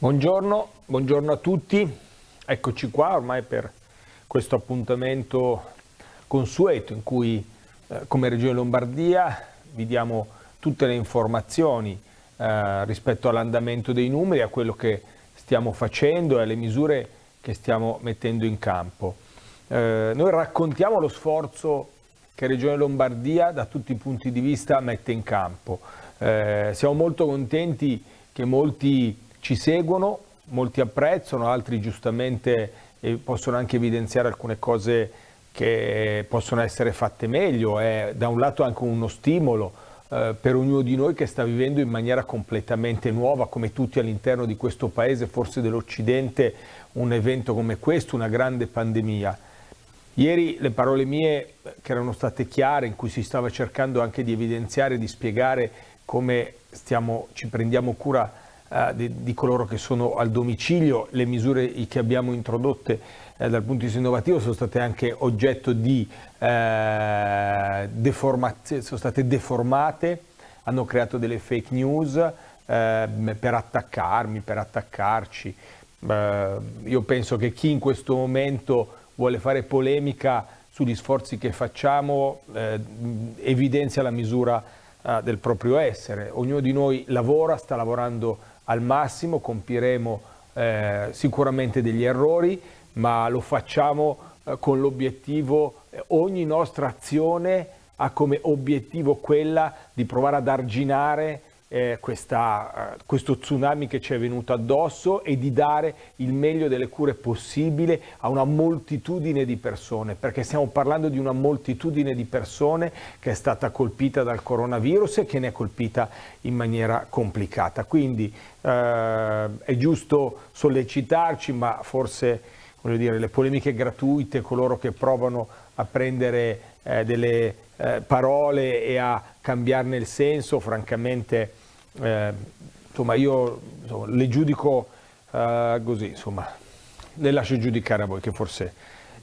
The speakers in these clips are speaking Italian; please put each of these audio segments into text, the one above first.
Buongiorno, buongiorno, a tutti, eccoci qua ormai per questo appuntamento consueto in cui eh, come Regione Lombardia vi diamo tutte le informazioni eh, rispetto all'andamento dei numeri, a quello che stiamo facendo e alle misure che stiamo mettendo in campo. Eh, noi raccontiamo lo sforzo che Regione Lombardia da tutti i punti di vista mette in campo. Eh, siamo molto contenti che molti ci seguono, molti apprezzano, altri giustamente eh, possono anche evidenziare alcune cose che possono essere fatte meglio, è da un lato anche uno stimolo eh, per ognuno di noi che sta vivendo in maniera completamente nuova, come tutti all'interno di questo paese, forse dell'Occidente, un evento come questo, una grande pandemia. Ieri le parole mie che erano state chiare, in cui si stava cercando anche di evidenziare, di spiegare come stiamo, ci prendiamo cura eh, di, di, coloro che sono al domicilio, le misure che abbiamo introdotte eh, dal punto di vista innovativo sono state anche oggetto di eh, deformazione, sono state deformate, hanno creato delle fake news eh, per attaccarmi, per attaccarci. Eh, io penso che chi in questo momento vuole fare polemica sugli sforzi che facciamo evidenzia la misura del proprio essere. Ognuno di noi lavora, sta lavorando al massimo, compiremo eh, sicuramente degli errori, ma lo facciamo eh, con l'obiettivo, eh, ogni nostra azione ha come obiettivo quella di provare ad arginare eh, questa, eh, questo tsunami che ci è venuto addosso e di dare il meglio delle cure possibile a una moltitudine di persone, perché stiamo parlando di una moltitudine di persone che è stata colpita dal coronavirus e che ne è colpita in maniera complicata. Quindi eh, è giusto sollecitarci, ma forse dire, le polemiche gratuite, coloro che provano a prendere eh, delle eh, parole e a cambiarne il senso, francamente eh, insomma, io insomma, le giudico eh, così, insomma, le lascio giudicare a voi che forse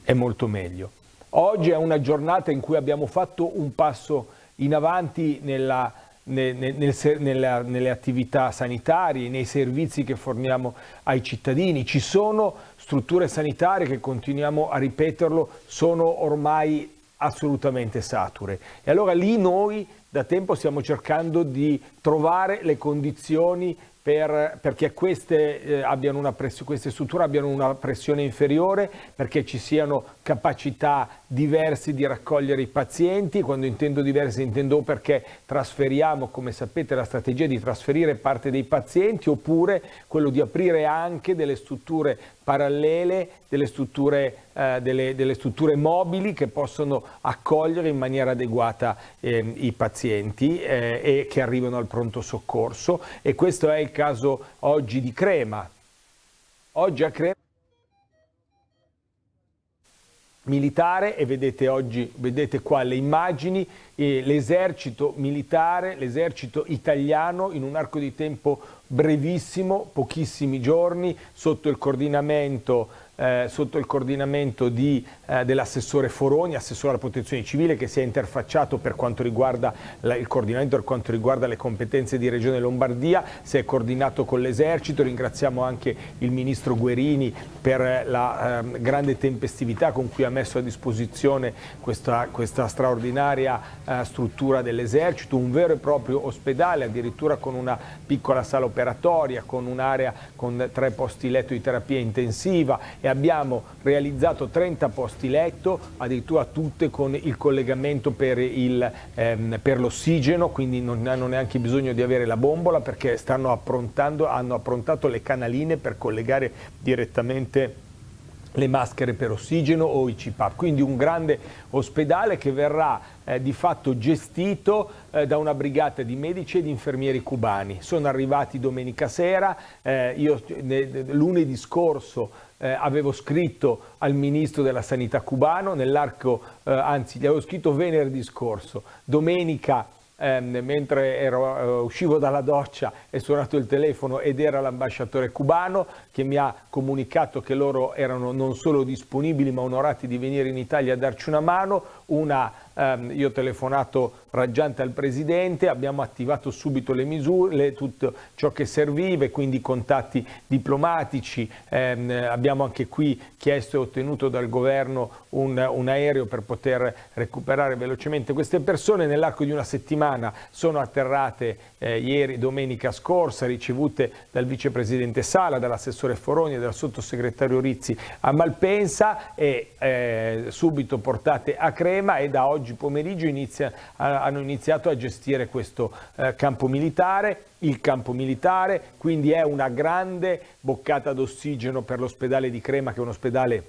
è molto meglio. Oggi è una giornata in cui abbiamo fatto un passo in avanti nella, nel, nel, nella, nelle attività sanitarie, nei servizi che forniamo ai cittadini. Ci sono strutture sanitarie che continuiamo a ripeterlo, sono ormai assolutamente sature. E allora lì noi da tempo stiamo cercando di trovare le condizioni per, perché queste, eh, abbiano queste strutture abbiano una pressione inferiore, perché ci siano capacità diversi di raccogliere i pazienti, quando intendo diversi intendo perché trasferiamo, come sapete, la strategia di trasferire parte dei pazienti oppure quello di aprire anche delle strutture parallele, delle strutture, eh, delle, delle strutture mobili che possono accogliere in maniera adeguata eh, i pazienti eh, e che arrivano al pronto soccorso e questo è il caso oggi di Crema. Oggi a Crema militare e vedete oggi, vedete qua le immagini, eh, l'esercito militare, l'esercito italiano in un arco di tempo brevissimo, pochissimi giorni, sotto il coordinamento eh, sotto il coordinamento di, eh, dell'assessore Foroni, assessore alla protezione civile, che si è interfacciato per quanto riguarda la, il coordinamento per quanto riguarda le competenze di Regione Lombardia, si è coordinato con l'esercito, ringraziamo anche il ministro Guerini per eh, la eh, grande tempestività con cui ha messo a disposizione questa, questa straordinaria eh, struttura dell'esercito, un vero e proprio ospedale, addirittura con una piccola sala operatoria, con un'area con tre posti letto di terapia intensiva e abbiamo realizzato 30 posti letto, addirittura tutte con il collegamento per, ehm, l'ossigeno, ehm, quindi non hanno neanche bisogno di avere la bombola perché stanno approntando, hanno approntato le canaline per collegare direttamente le maschere per ossigeno o i CPAP, quindi un grande ospedale che verrà eh, di fatto gestito eh, da una brigata di medici e di infermieri cubani. Sono arrivati domenica sera, eh, io ne, lunedì scorso eh, avevo scritto al ministro della sanità cubano, nell'arco, eh, anzi gli avevo scritto venerdì scorso, domenica ehm, mentre ero, eh, uscivo dalla doccia è suonato il telefono ed era l'ambasciatore cubano che mi ha comunicato che loro erano non solo disponibili ma onorati di venire in Italia a darci una mano, una ehm, io ho telefonato raggiante al Presidente, abbiamo attivato subito le misure, le, tutto ciò che serviva, quindi contatti diplomatici, ehm, abbiamo anche qui chiesto e ottenuto dal Governo un, un aereo per poter recuperare velocemente queste persone, nell'arco di una settimana sono atterrate eh, ieri domenica scorsa, ricevute dal Vicepresidente Sala, dall'assessore Foroni e dal Sottosegretario Rizzi a Malpensa e eh, subito portate a Crema e da oggi oggi pomeriggio inizia, eh, hanno iniziato a gestire questo eh, campo militare, il campo militare, quindi è una grande boccata d'ossigeno per l'ospedale di Crema che è un ospedale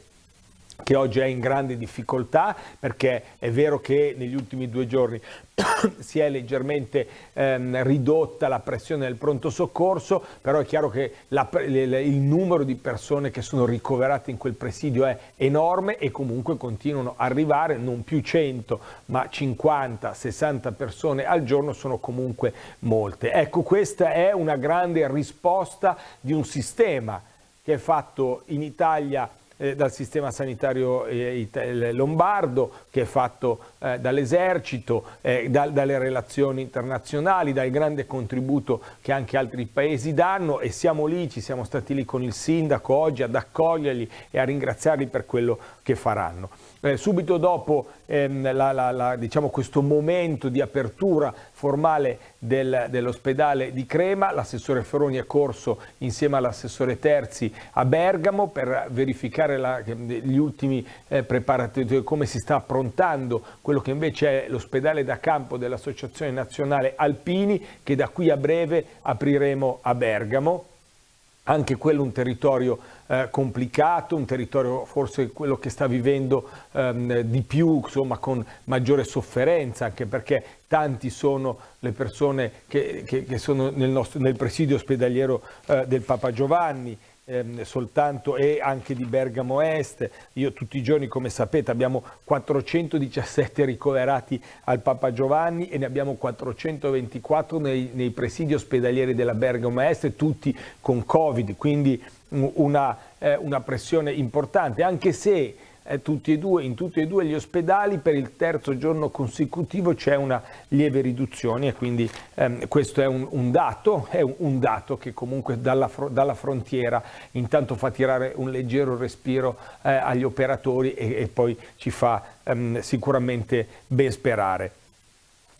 che oggi è in grande difficoltà perché è vero che negli ultimi due giorni si è leggermente ehm, ridotta la pressione del pronto soccorso, però è chiaro che la, il numero di persone che sono ricoverate in quel presidio è enorme e comunque continuano a arrivare, non più 100 ma 50-60 persone al giorno sono comunque molte. Ecco, questa è una grande risposta di un sistema che è fatto in Italia eh, dal sistema sanitario eh, lombardo, che è fatto eh, dall'esercito, dalle relazioni internazionali, dal grande contributo che anche altri paesi danno e siamo lì, ci siamo stati lì con il sindaco oggi ad accoglierli e a ringraziarli per quello che faranno eh, subito dopo ehm, la, la, la, diciamo questo momento di apertura formale del, dell'ospedale di Crema, l'assessore Ferroni è corso insieme all'assessore Terzi a Bergamo per verificare gli ultimi eh, preparativi, come si sta approntando quello che invece è l'ospedale da campo dell'Associazione Nazionale Alpini che da qui a breve apriremo a Bergamo anche quello un territorio eh, complicato, un territorio forse quello che sta vivendo ehm, di più, insomma con maggiore sofferenza, anche perché tanti sono le persone che, che, che sono nel, nostro, nel, presidio ospedaliero eh, del Papa Giovanni, ehm, soltanto e anche di Bergamo Est. Io tutti i giorni, come sapete, abbiamo 417 ricoverati al Papa Giovanni e ne abbiamo 424 nei, nei presidi ospedalieri della Bergamo Est, tutti con Covid, quindi una, eh, una pressione importante, anche se eh, tutti e due, in tutti e due gli ospedali per il terzo giorno consecutivo c'è una lieve riduzione e quindi ehm, questo è un, un dato, è un, un, dato che comunque dalla, dalla, frontiera intanto fa tirare un leggero respiro eh, agli operatori e, e, poi ci fa ehm, sicuramente ben sperare.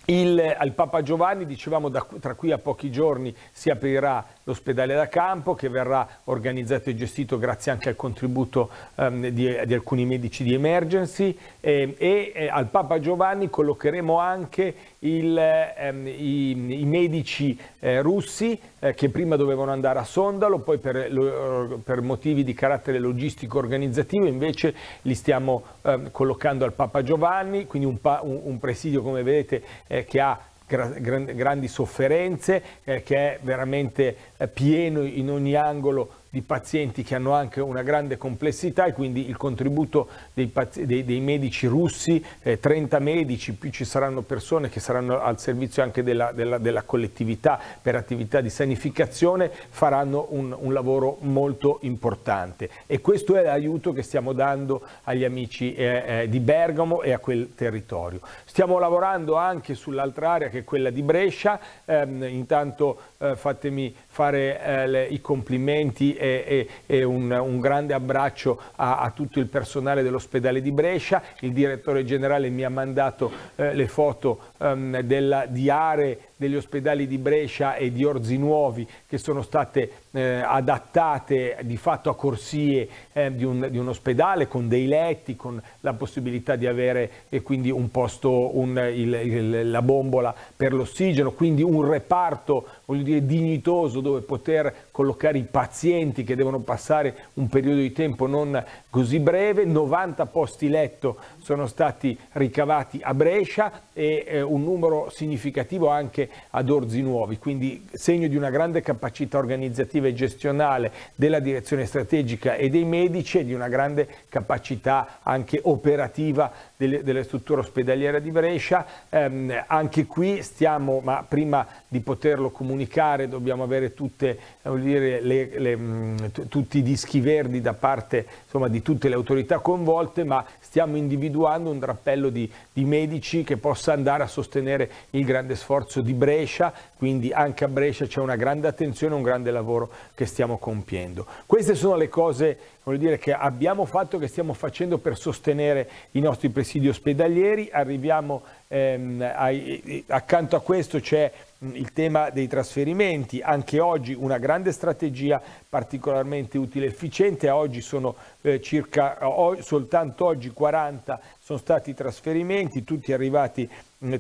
Il, al Papa Giovanni, dicevamo, da, tra qui a pochi giorni si aprirà l'ospedale da campo che verrà organizzato e gestito grazie anche al contributo ehm, di, di, alcuni medici di emergency e, e, eh, al Papa Giovanni collocheremo anche il, ehm, i, i, medici eh, russi eh, che prima dovevano andare a Sondalo, poi per, lo, per motivi di carattere logistico organizzativo invece li stiamo ehm, collocando al Papa Giovanni, quindi un, un, un presidio come vedete eh, che ha grandi sofferenze, eh, che è veramente eh, pieno in ogni angolo di pazienti che hanno anche una grande complessità e quindi il contributo dei, dei, dei medici russi, eh, 30 medici, più ci saranno persone che saranno al servizio anche della, della, della collettività per attività di sanificazione, faranno un, un lavoro molto importante. E questo è l'aiuto che stiamo dando agli amici eh, eh di Bergamo e a quel territorio. Stiamo lavorando anche sull'altra area che è quella di Brescia, ehm, intanto eh, fatemi fare eh, le, i complimenti e, e, e un, un, grande abbraccio a, a tutto il personale dell'ospedale di Brescia, il direttore generale mi ha mandato eh, le foto um, della, di aree degli ospedali di Brescia e di Orzi Nuovi che sono state eh, adattate di fatto a corsie eh, di, un, di, un, ospedale con dei letti, con la possibilità di avere eh, quindi un posto, un, il, il, la bombola per l'ossigeno, quindi un reparto voglio dire, dignitoso dove poter collocare i pazienti che devono passare un periodo di tempo non così breve, 90 posti letto sono stati ricavati a Brescia e eh, un numero significativo anche ad orzi nuovi, quindi segno di una grande capacità organizzativa e gestionale della direzione strategica e dei medici e di una grande capacità anche operativa delle, della struttura ospedaliera di Brescia. Ehm, anche qui stiamo, ma prima di poterlo comunicare dobbiamo avere tutte, eh, dire, le, le, mm, tutti i dischi verdi da parte insomma, di tutte le autorità coinvolte, ma stiamo individuando un drappello di, di medici che possa andare a sostenere il grande sforzo di Brescia quindi anche a Brescia c'è una grande attenzione, un grande lavoro che stiamo compiendo. Queste sono le cose dire, che abbiamo fatto, che stiamo facendo per sostenere i nostri presidi ospedalieri. Arriviamo ehm, ai, eh, accanto a questo c'è mm, il tema dei trasferimenti, anche oggi una grande strategia particolarmente utile e efficiente, oggi sono eh, circa, o, soltanto oggi 40 sono stati trasferimenti, tutti arrivati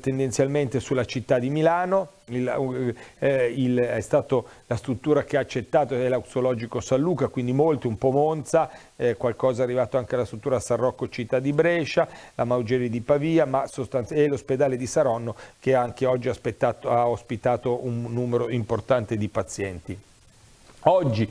tendenzialmente sulla città di Milano, il, eh, il, è stata la struttura che ha accettato è l'Auxologico San Luca, quindi molti, un po' Monza, eh, qualcosa è arrivato anche alla struttura San Rocco Città di Brescia, la Maugeri di Pavia ma e l'ospedale di Saronno che anche oggi ha, ha ospitato un numero importante di pazienti. Oggi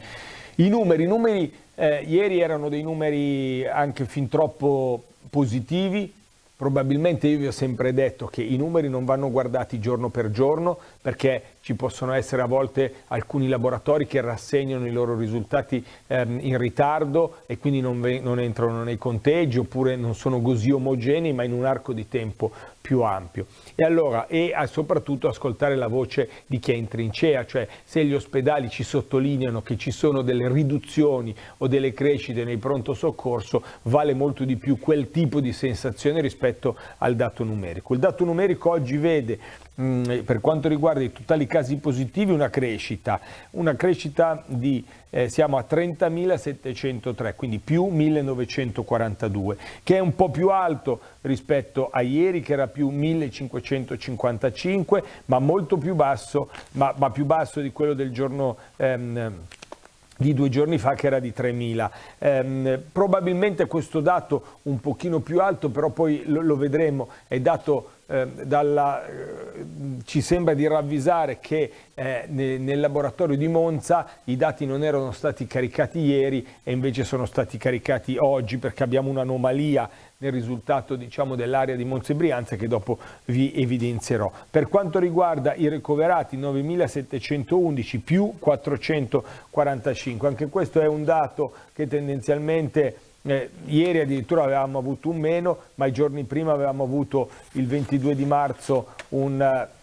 i numeri, i numeri eh, ieri erano dei numeri anche fin troppo positivi, probabilmente io vi ho sempre detto che i numeri non vanno guardati giorno per giorno, perché ci possono essere a volte alcuni laboratori che rassegnano i loro risultati ehm, in ritardo e quindi non, non entrano nei conteggi oppure non sono così omogenei ma in un arco di tempo più ampio. E allora, e soprattutto ascoltare la voce di chi è in trincea, cioè se gli ospedali ci sottolineano che ci sono delle riduzioni o delle crescite nei pronto soccorso, vale molto di più quel tipo di sensazione rispetto al dato numerico. Il dato numerico oggi vede Mm, per quanto riguarda i totali casi positivi una crescita, una crescita di eh, siamo a 30.703, quindi più 1.942, che è un po' più alto rispetto a ieri che era più 1.555, ma molto più basso, ma, ma più basso di quello del giorno ehm, di due giorni fa che era di 3.000. Eh, probabilmente questo dato un pochino più alto, però poi lo, lo vedremo, è dato Ehm, eh, dalla, ci sembra di ravvisare che eh, ne, nel laboratorio di Monza i dati non erano stati caricati ieri e invece sono stati caricati oggi perché abbiamo un'anomalia nel risultato diciamo, dell'area di Monza e Brianza che dopo vi evidenzierò. Per quanto riguarda i ricoverati 9.711 più 445, anche questo è un dato che tendenzialmente eh, ieri addirittura avevamo avuto un meno, ma i giorni prima avevamo avuto il 22 di marzo un... Eh,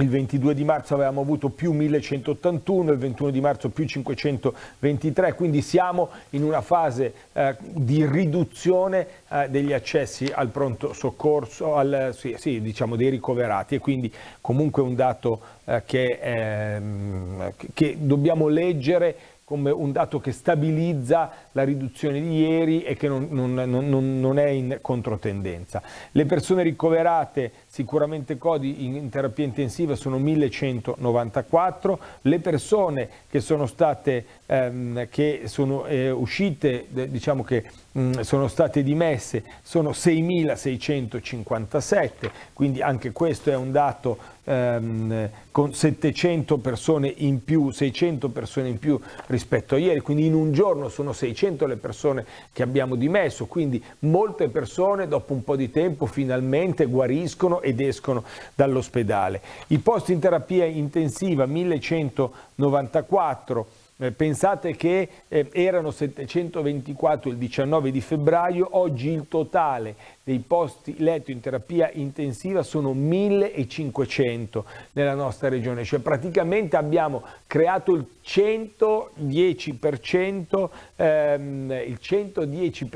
il 22 di marzo avevamo avuto più 1181, il 21 di marzo più 523, quindi siamo in una fase eh, di riduzione eh, degli accessi al pronto soccorso, al, sì, sì, diciamo dei ricoverati e quindi comunque un dato eh, che, ehm, che dobbiamo leggere come un dato che stabilizza la riduzione di ieri e che non, non, non, non è in controtendenza. Le persone ricoverate sicuramente CODI in, in, terapia intensiva sono 1194, le persone che sono state ehm, che sono eh, uscite, diciamo che Mm, sono state dimesse sono 6.657, quindi anche questo è un dato ehm, con 700 persone in più, 600 persone in più rispetto a ieri, quindi in un giorno sono 600 le persone che abbiamo dimesso, quindi molte persone dopo un po' di tempo finalmente guariscono ed escono dall'ospedale. I posti in terapia intensiva 1194 eh, pensate che eh, erano 724 il 19 di febbraio, oggi il totale dei posti letto in terapia intensiva sono 1500 nella nostra regione, cioè praticamente abbiamo creato il 110%, ehm, il 110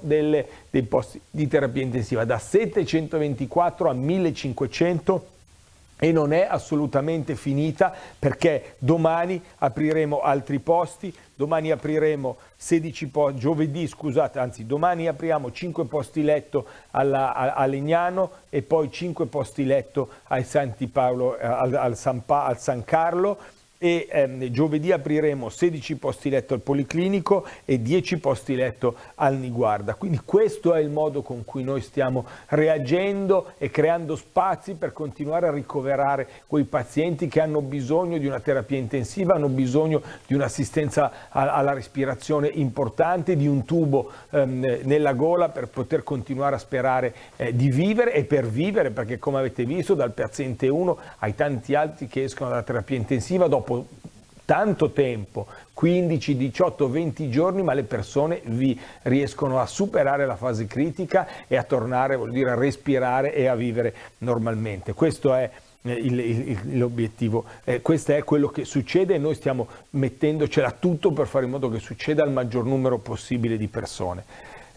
delle, dei posti di terapia intensiva, da 724 a 1500 e non è assolutamente finita perché domani apriremo altri posti, domani apriremo 16 posti, giovedì scusate, anzi domani apriamo 5 posti letto alla, a, a, Legnano e poi 5 posti letto al, Santi Paolo, eh, al, al, San, pa, al San Carlo e ehm, giovedì apriremo 16 posti letto al Policlinico e 10 posti letto al Niguarda. Quindi questo è il modo con cui noi stiamo reagendo e creando spazi per continuare a ricoverare quei pazienti che hanno bisogno di una terapia intensiva, hanno bisogno di un'assistenza alla respirazione importante, di un tubo ehm, nella gola per poter continuare a sperare eh, di vivere e per vivere, perché come avete visto dal paziente 1 ai tanti altri che escono dalla terapia intensiva dopo tanto tempo, 15, 18, 20 giorni, ma le persone vi riescono a superare la fase critica e a tornare, vuol dire a respirare e a vivere normalmente. Questo è eh, l'obiettivo. Eh, questo è quello che succede e noi stiamo mettendocela tutto per fare in modo che succeda al maggior numero possibile di persone.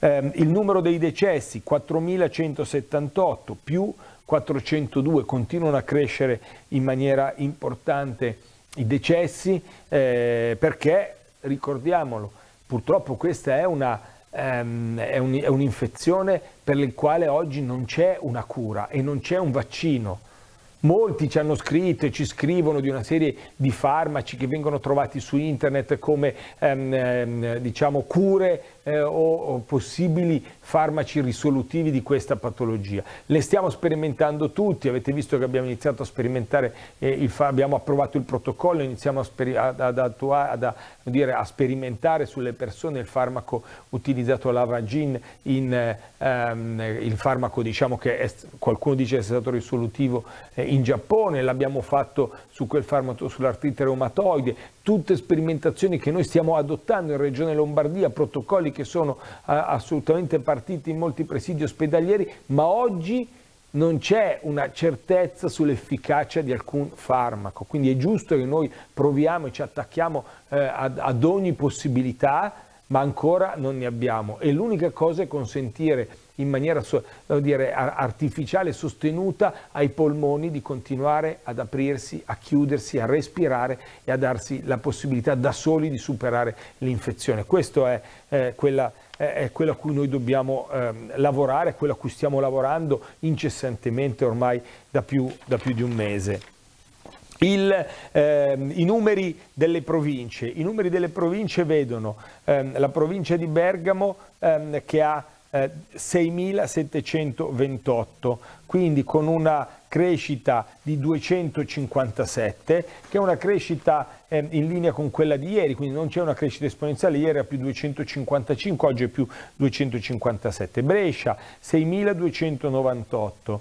Eh, il numero dei decessi 4.178 più 402 continuano a crescere in maniera importante i decessi eh, perché, ricordiamolo, purtroppo questa è una Um, è, un, è, un'infezione per la quale oggi non c'è una cura e non c'è un vaccino. Molti ci hanno scritto e ci scrivono di una serie di farmaci che vengono trovati su internet come um, um, diciamo, cure eh, o, o possibili farmaci risolutivi di questa patologia. Le stiamo sperimentando tutti, avete visto che abbiamo iniziato a sperimentare, eh, il, abbiamo approvato il protocollo, iniziamo a, ad, ad attuare, ad, dire, a sperimentare sulle persone il farmaco utilizzato all'Avagin, in, ehm, il farmaco diciamo che è, qualcuno dice è stato risolutivo eh, in Giappone, l'abbiamo fatto su quel farmaco sull'artrite reumatoide, tutte sperimentazioni che noi stiamo adottando in Regione Lombardia, protocolli che che sono assolutamente partiti in molti presidi ospedalieri, ma oggi non c'è una certezza sull'efficacia di alcun farmaco. Quindi è giusto che noi proviamo e ci attacchiamo eh, ad, ad ogni possibilità ma ancora non ne abbiamo e l'unica cosa è consentire in maniera dire, artificiale, sostenuta ai polmoni di continuare ad aprirsi, a chiudersi, a respirare e a darsi la possibilità da soli di superare l'infezione. Questa è, eh, quella, è quella a cui noi dobbiamo eh, lavorare, quella a cui stiamo lavorando incessantemente ormai da più, da più di un mese. Il, eh, I numeri delle province, i numeri delle province vedono ehm, la provincia di Bergamo ehm, che ha eh, 6.728, quindi con una crescita di 257, che è una crescita eh, in linea con quella di ieri, quindi non c'è una crescita esponenziale, ieri era più 255, oggi è più 257. Brescia 6.298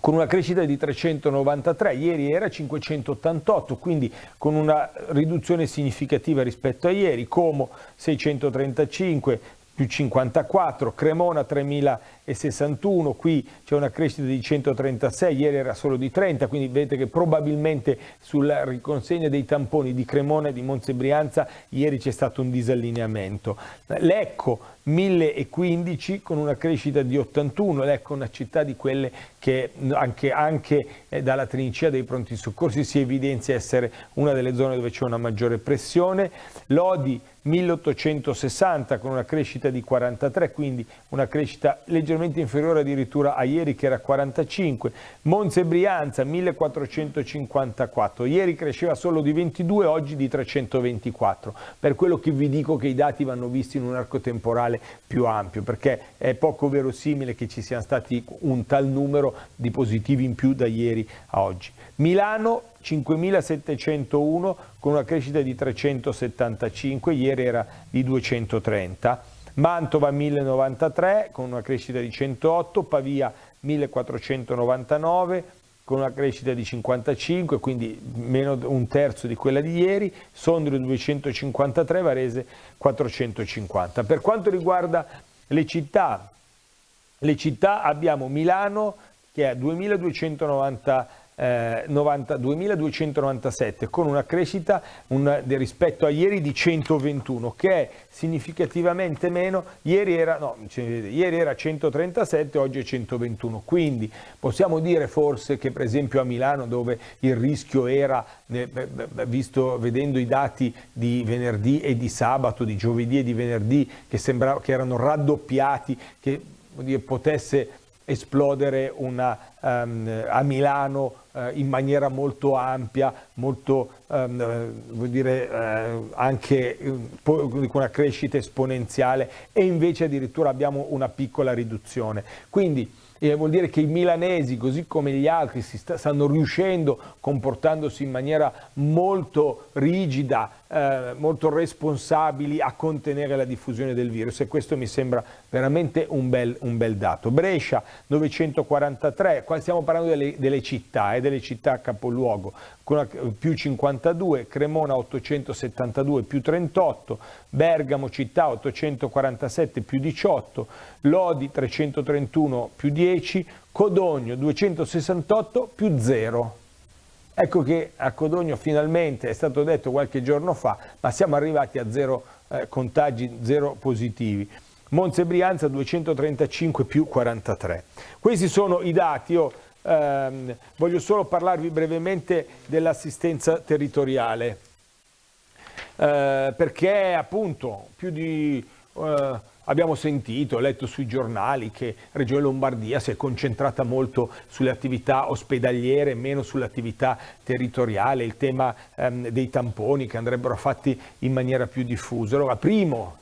con una crescita di 393, ieri era 588, quindi con una riduzione significativa rispetto a ieri, Como 635 più 54, Cremona 3000 61, qui c'è una crescita di 136, ieri era solo di 30, quindi vedete che probabilmente sulla riconsegna dei tamponi di Cremona e di Montebrianza ieri c'è stato un disallineamento. Lecco 1015 con una crescita di 81, Lecco una città di quelle che anche, anche eh, dalla trincea dei pronti soccorsi si evidenzia essere una delle zone dove c'è una maggiore pressione, Lodi 1860 con una crescita di 43, quindi una crescita leggermente leggermente inferiore addirittura a ieri che era 45, Monza e Brianza 1454, ieri cresceva solo di 22, oggi di 324, per quello che vi dico che i dati vanno visti in un arco temporale più ampio, perché è poco verosimile che ci siano stati un tal numero di positivi in più da ieri a oggi. Milano 5701 con una crescita di 375, ieri era di 230. Mantova 1093 con una crescita di 108, Pavia 1499 con una crescita di 55, quindi meno un terzo di quella di ieri, Sondrio 253, Varese 450. Per quanto riguarda le città, le città abbiamo Milano che è a 2290 90, eh, 2297 con una crescita un, rispetto a ieri di 121 che è significativamente meno, ieri era, no, cioè, ieri era 137, oggi è 121, quindi possiamo dire forse che per esempio a Milano dove il rischio era, eh, visto, vedendo i dati di venerdì e di sabato, di giovedì e di venerdì che, sembrava, che erano raddoppiati, che dire, potesse esplodere una, um, a Milano uh, in maniera molto ampia, molto, um, vuol dire, uh, anche ehm, con una crescita esponenziale e invece addirittura abbiamo una piccola riduzione. Quindi, e vuol dire che i milanesi, così come gli altri, sta, stanno riuscendo, comportandosi in maniera molto rigida, eh, molto responsabili a contenere la diffusione del virus e questo mi sembra veramente un bel, un bel dato. Brescia 943, qua stiamo parlando delle, delle città, eh, delle città capoluogo, una, più 52, Cremona 872 più 38, Bergamo città 847 più 18, Lodi 331 più 10, Codogno 268 più 0. Ecco che a Codogno finalmente è stato detto qualche giorno fa, ma siamo arrivati a zero eh, contagi, zero positivi. Monza e Brianza 235 più 43. Questi sono i dati, io ehm, voglio solo parlarvi brevemente dell'assistenza territoriale, eh, perché appunto più di... Eh, abbiamo sentito, ho letto sui giornali che Regione Lombardia si è concentrata molto sulle attività ospedaliere, meno sull'attività territoriale, il tema ehm, dei tamponi che andrebbero fatti in maniera più diffusa. Allora, primo,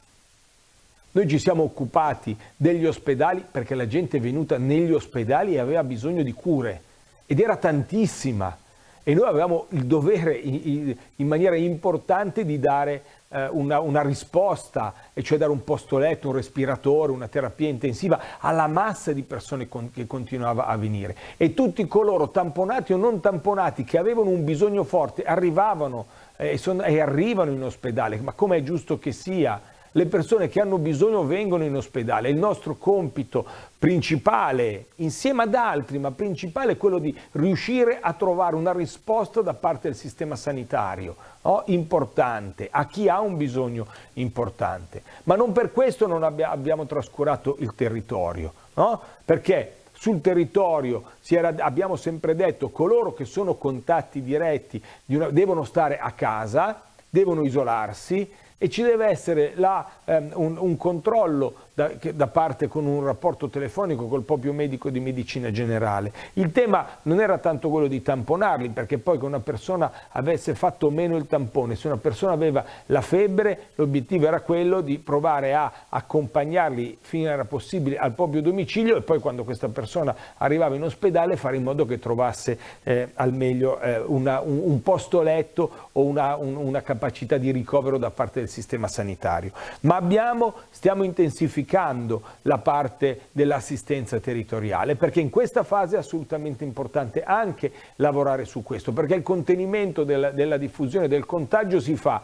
noi ci siamo occupati degli ospedali perché la gente è venuta negli ospedali e aveva bisogno di cure ed era tantissima e noi avevamo il dovere in maniera importante di dare eh, una, una, risposta, e cioè dare un posto letto, un respiratore, una terapia intensiva alla massa di persone con, che continuava a venire. E tutti coloro, tamponati o non tamponati, che avevano un bisogno forte, arrivavano eh, son, e arrivano in ospedale, ma come è giusto che sia le persone che hanno bisogno vengono in ospedale. Il nostro compito principale, insieme ad altri, ma principale è quello di riuscire a trovare una risposta da parte del sistema sanitario no? importante, a chi ha un bisogno importante. Ma non per questo non abbia, abbiamo trascurato il territorio, no? perché sul territorio era, abbiamo sempre detto coloro che sono contatti diretti una, devono stare a casa, devono isolarsi, e ci deve essere la, um, un, un controllo da, da, parte con un rapporto telefonico col proprio medico di medicina generale. Il tema non era tanto quello di tamponarli, perché poi che una persona avesse fatto meno il tampone, se una persona aveva la febbre, l'obiettivo era quello di provare a accompagnarli fino era possibile al proprio domicilio e poi quando questa persona arrivava in ospedale fare in modo che trovasse eh, al meglio eh, una, un, un, posto letto o una, un, una capacità di ricovero da parte del sistema sanitario. Ma abbiamo, stiamo intensificando semplificando la parte dell'assistenza territoriale, perché in questa fase è assolutamente importante anche lavorare su questo, perché il contenimento della, della diffusione del contagio si fa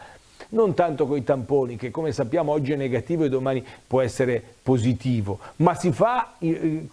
non tanto con i tamponi, che come sappiamo oggi è negativo e domani può essere positivo, ma si fa eh,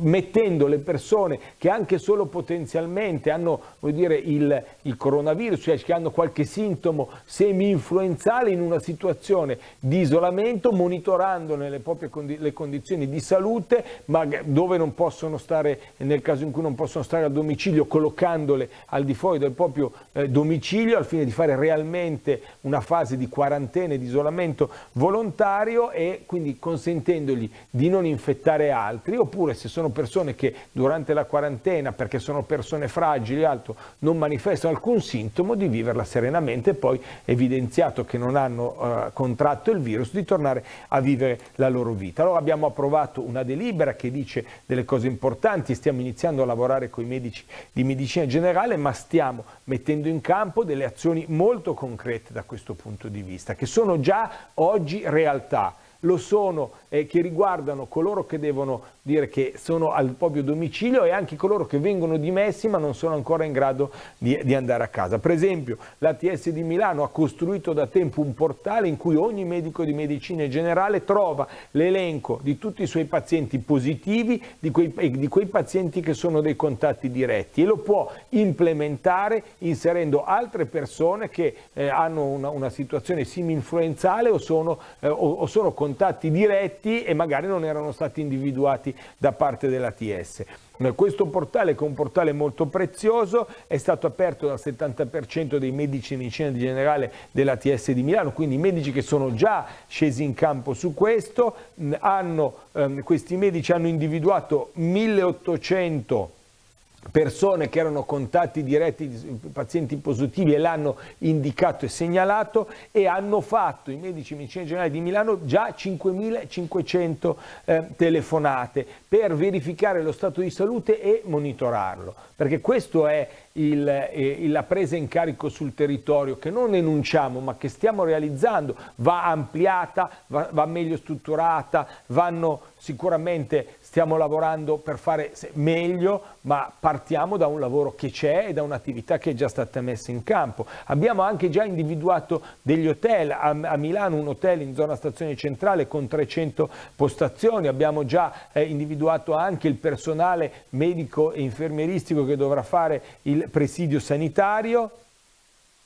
mettendo le persone che anche solo potenzialmente hanno dire, il, il, coronavirus, cioè che hanno qualche sintomo semi-influenzale in una situazione di isolamento, monitorando nelle proprie condi le condizioni di salute, ma dove non possono stare, nel caso in cui non possono stare a domicilio, collocandole al di fuori del proprio eh, domicilio al fine di fare realmente una fase di quarantena e di isolamento volontario e quindi consentendogli di non infettare altri, oppure se sono persone che durante la quarantena, perché sono persone fragili e altro, non manifestano alcun sintomo, di viverla serenamente e poi, evidenziato che non hanno eh, contratto il virus, di tornare a vivere la loro vita. Allora abbiamo approvato una delibera che dice delle cose importanti, stiamo iniziando a lavorare con i medici di medicina generale, ma stiamo mettendo in campo delle azioni molto concrete da questo punto di vista, che sono già oggi realtà, lo sono eh, che riguardano coloro che devono dire che sono al proprio domicilio e anche coloro che vengono dimessi ma non sono ancora in grado di, di andare a casa. Per esempio l'ATS di Milano ha costruito da tempo un portale in cui ogni medico di medicina generale trova l'elenco di tutti i suoi pazienti positivi di quei, e di quei pazienti che sono dei contatti diretti e lo può implementare inserendo altre persone che eh, hanno una, una situazione semi-influenzale o, eh, o, o sono contatti diretti progetti e magari non erano stati individuati da parte dell'ATS. Eh, questo portale, che è un portale molto prezioso, è stato aperto dal 70% dei medici di medicina generale dell'ATS di Milano, quindi i medici che sono già scesi in campo su questo, hanno, ehm, questi medici hanno individuato 1800 persone che erano contatti diretti di pazienti positivi e l'hanno indicato e segnalato e hanno fatto i medici e medicina generale di Milano già 5.500 eh, telefonate per verificare lo stato di salute e monitorarlo, perché questo è il, eh, la presa in carico sul territorio che non enunciamo ma che stiamo realizzando va ampliata, va, va meglio strutturata, vanno sicuramente stiamo lavorando per fare meglio, ma partiamo da un lavoro che c'è e da un'attività che è già stata messa in campo. Abbiamo anche già individuato degli hotel, a, Milano un hotel in zona stazione centrale con 300 postazioni, abbiamo già eh, individuato anche il personale medico e infermieristico che dovrà fare il presidio sanitario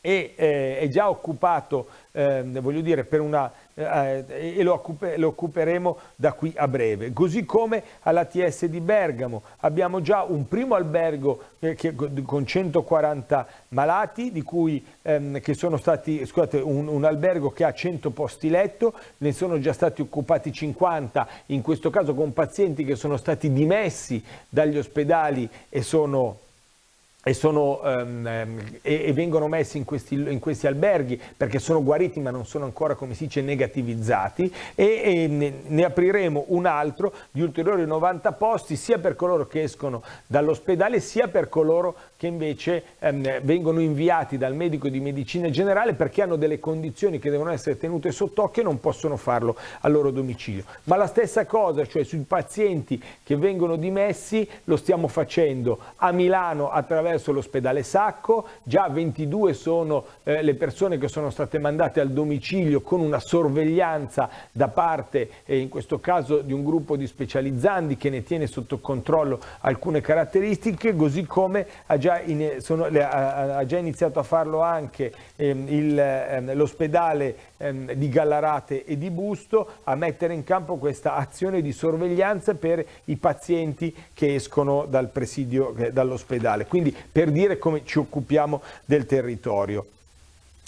e eh, è già occupato, eh, voglio dire, per una, eh, eh, e lo, occupe, lo, occuperemo da qui a breve. Così come all'ATS di Bergamo abbiamo già un primo albergo eh, che, con 140 malati, di cui ehm, che sono stati, scusate, un, un, albergo che ha 100 posti letto, ne sono già stati occupati 50, in questo caso con pazienti che sono stati dimessi dagli ospedali e sono e, sono, um, e, e, vengono messi in questi, in questi, alberghi perché sono guariti ma non sono ancora come si dice negativizzati e, e ne, ne, apriremo un altro di ulteriori 90 posti sia per coloro che escono dall'ospedale sia per coloro che invece ehm, vengono inviati dal medico di medicina generale perché hanno delle condizioni che devono essere tenute sott'occhio e non possono farlo al loro domicilio. Ma la stessa cosa, cioè sui pazienti che vengono dimessi, lo stiamo facendo a Milano attraverso l'ospedale Sacco, già 22 sono eh, le persone che sono state mandate al domicilio con una sorveglianza da parte, eh, in questo caso, di un gruppo di specializzandi che ne tiene sotto controllo alcune caratteristiche, così come ha già già, in, sono, ha, ha, già iniziato a farlo anche ehm, ehm, l'ospedale ehm, di Gallarate e di Busto a mettere in campo questa azione di sorveglianza per i pazienti che escono dal presidio, eh, dall'ospedale. Quindi per dire come ci occupiamo del territorio.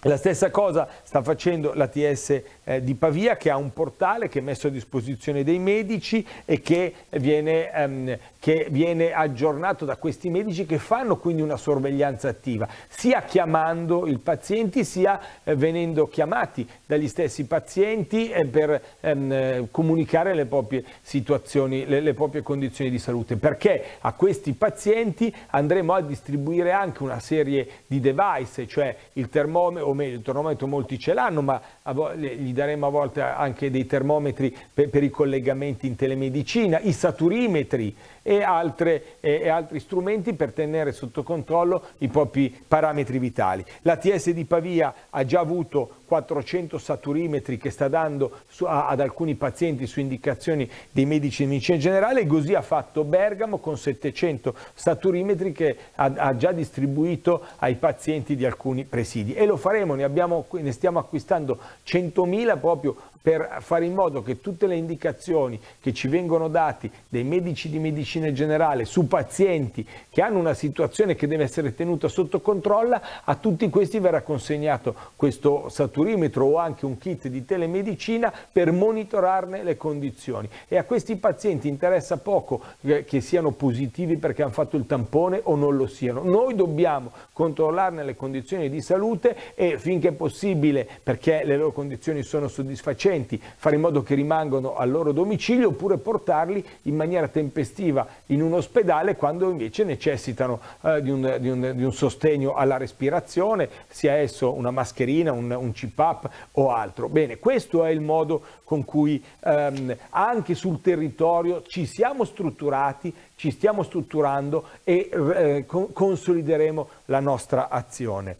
La stessa cosa sta facendo la TS eh, di Pavia che ha un portale che è messo a disposizione dei medici e che viene, ehm, che viene aggiornato da questi medici che fanno quindi una sorveglianza attiva, sia chiamando i pazienti sia eh, venendo chiamati dagli stessi pazienti eh, per ehm, comunicare le proprie situazioni, le, le proprie condizioni di salute, perché a questi pazienti andremo a distribuire anche una serie di device, cioè il termometro, o meglio il termometro molti ce l'hanno, ma gli daremo a volte anche dei termometri per, per i collegamenti in telemedicina, i saturimetri e, altre, e, e altri strumenti per tenere sotto controllo i propri parametri vitali. La TS di Pavia ha già avuto 400 saturimetri che sta dando su, a, ad alcuni pazienti su indicazioni dei medici di medicina generale, così ha fatto Bergamo con 700 saturimetri che ha, ha, già distribuito ai pazienti di alcuni presidi e lo faremo, ne, abbiamo, ne stiamo acquistando 100.000 proprio per fare in modo che tutte le indicazioni che ci vengono date dai medici di medicina generale su pazienti che hanno una situazione che deve essere tenuta sotto controllo, a tutti questi verrà consegnato questo saturimetro o anche un kit di telemedicina per monitorarne le condizioni. E a questi pazienti interessa poco eh, che siano positivi perché hanno fatto il tampone o non lo siano. Noi dobbiamo controllarne le condizioni di salute e finché è possibile, perché le loro condizioni sono soddisfacenti, conducenti, fare in modo che rimangano al loro domicilio oppure portarli in maniera tempestiva in un ospedale quando invece necessitano eh, di, un, di, un, di, un, sostegno alla respirazione, sia esso una mascherina, un, un CPAP o altro. Bene, questo è il modo con cui ehm, anche sul territorio ci siamo strutturati, ci stiamo strutturando e eh, consolideremo la nostra azione.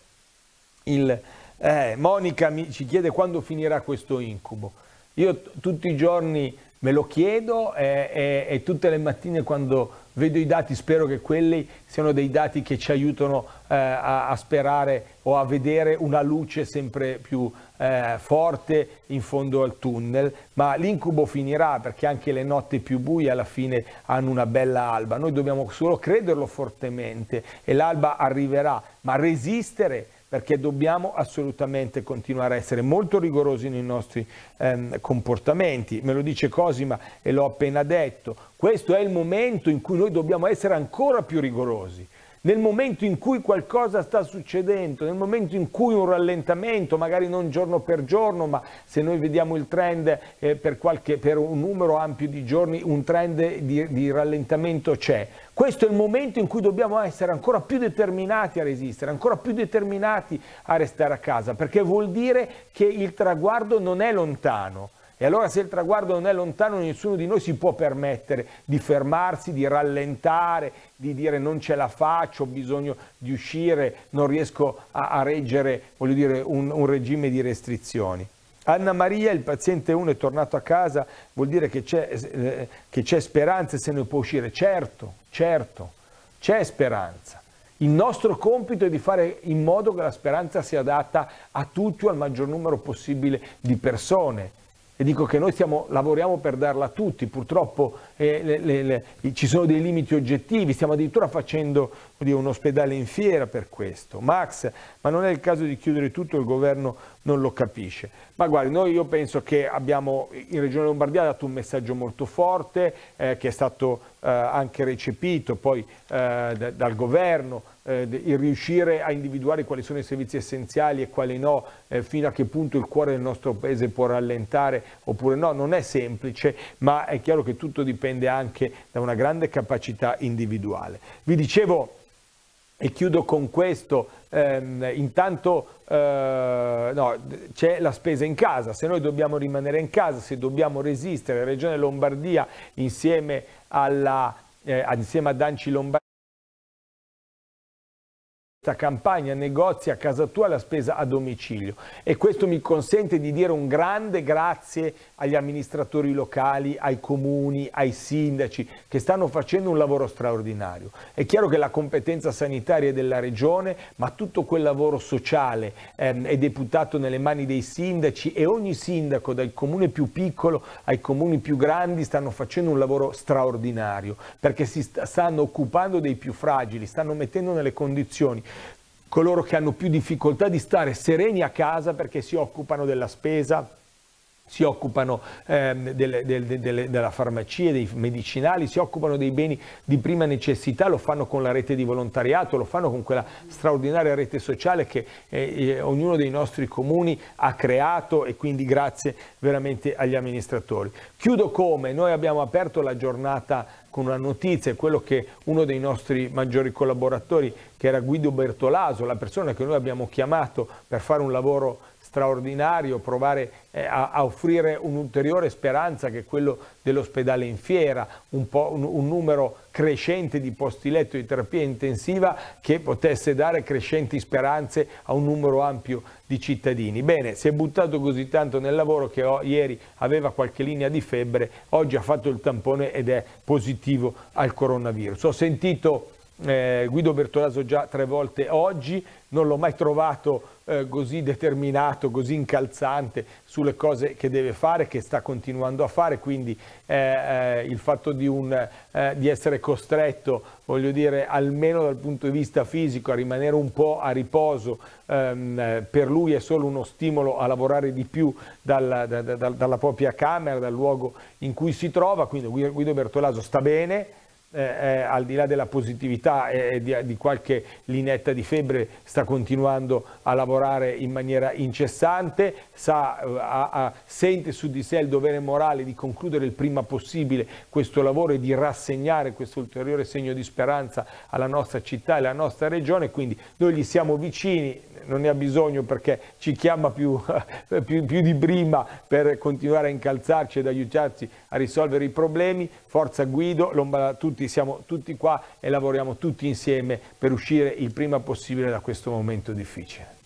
Il, eh, Monica mi, ci chiede quando finirà questo incubo. Io tutti i giorni me lo chiedo e, eh, e, e, tutte le mattine quando vedo i dati spero che quelli siano dei dati che ci aiutano eh, a, a, sperare o a vedere una luce sempre più eh, forte in fondo al tunnel, ma l'incubo finirà perché anche le notti più buie alla fine hanno una bella alba, noi dobbiamo solo crederlo fortemente e l'alba arriverà, ma resistere perché dobbiamo assolutamente continuare a essere molto rigorosi nei nostri ehm, comportamenti. Me lo dice Cosima e l'ho appena detto, questo è il momento in cui noi dobbiamo essere ancora più rigorosi nel momento in cui qualcosa sta succedendo, nel momento in cui un rallentamento, magari non giorno per giorno, ma se noi vediamo il trend eh, per, qualche, per, un numero ampio di giorni, un trend di, di rallentamento c'è. Questo è il momento in cui dobbiamo essere ancora più determinati a resistere, ancora più determinati a restare a casa, perché vuol dire che il traguardo non è lontano e allora se il traguardo non è lontano, nessuno di noi si può permettere di fermarsi, di rallentare, di dire non ce la faccio, ho bisogno di uscire, non riesco a, a reggere dire, un, un regime di restrizioni. Anna Maria, il paziente 1 è tornato a casa, vuol dire che c'è, eh, speranza e se ne può uscire. Certo, certo, c'è speranza. Il nostro compito è di fare in modo che la speranza sia data a tutti o al maggior numero possibile di persone e dico che noi stiamo, lavoriamo per darla a tutti, purtroppo eh, le, le, le, ci sono dei limiti oggettivi, stiamo addirittura facendo dire, un ospedale in fiera per questo. Max, ma non è il caso di chiudere tutto, il governo non lo capisce. Ma guardi, noi io penso che abbiamo in Regione Lombardia dato un messaggio molto forte eh, che è stato eh, anche recepito poi eh, da, dal governo, eh, il riuscire a individuare quali sono i servizi essenziali e quali no, fino a che punto il cuore del nostro paese può rallentare oppure no, non è semplice, ma è chiaro che tutto dipende dipende anche da una grande capacità individuale. Vi dicevo, e chiudo con questo, ehm, intanto eh, no, c'è la spesa in casa, se noi dobbiamo rimanere in casa, se dobbiamo resistere, la Regione Lombardia insieme, alla, eh, insieme ad Anci Lombardia, questa campagna negozi a casa tua la spesa a domicilio e questo mi consente di dire un grande grazie agli amministratori locali, ai comuni, ai sindaci che stanno facendo un lavoro straordinario. È chiaro che la competenza sanitaria è della regione, ma tutto quel lavoro sociale ehm, è deputato nelle mani dei sindaci e ogni sindaco dal comune più piccolo ai comuni più grandi stanno facendo un lavoro straordinario perché si st stanno occupando dei più fragili, stanno mettendo nelle condizioni coloro che hanno più difficoltà di stare sereni a casa perché si occupano della spesa, si occupano ehm, del, del, del, della farmacia, dei medicinali, si occupano dei beni di prima necessità, lo fanno con la rete di volontariato, lo fanno con quella straordinaria rete sociale che eh, eh ognuno dei nostri comuni ha creato e quindi grazie veramente agli amministratori. Chiudo come? Noi abbiamo aperto la giornata con una notizia, quello che uno dei nostri maggiori collaboratori, che era Guido Bertolaso, la persona che noi abbiamo chiamato per fare un lavoro straordinario, provare eh, a, a, offrire un'ulteriore speranza che è quello dell'ospedale in fiera, un, un, un numero crescente di posti letto di terapia intensiva che potesse dare crescenti speranze a un numero ampio di cittadini. Bene, si è buttato così tanto nel lavoro che ho, ieri aveva qualche linea di febbre, oggi ha fatto il tampone ed è positivo al coronavirus. Ho sentito eh, Guido Bertolaso già tre volte oggi, non l'ho mai trovato eh, così determinato, così incalzante sulle cose che deve fare, che sta continuando a fare, quindi eh, eh il fatto di, un, eh, di essere costretto, voglio dire, almeno dal punto di vista fisico, a rimanere un po' a riposo, ehm, per lui è solo uno stimolo a lavorare di più dalla, da, da, dalla propria camera, dal luogo in cui si trova, quindi Guido Bertolaso sta bene, eh, eh, al di là della positività e eh, di, di, qualche linetta di febbre sta continuando a lavorare in maniera incessante, sa, eh, a, a, sente su di sé il dovere morale di concludere il prima possibile questo lavoro e di rassegnare questo ulteriore segno di speranza alla nostra città e alla nostra regione, quindi noi gli siamo vicini, non ne ha bisogno perché ci chiama più, più, più di prima per continuare a incalzarci ed aiutarci a risolvere i problemi, forza Guido, Lombardia, tutti tutti, siamo tutti qua e lavoriamo tutti insieme per uscire il prima possibile da questo momento difficile.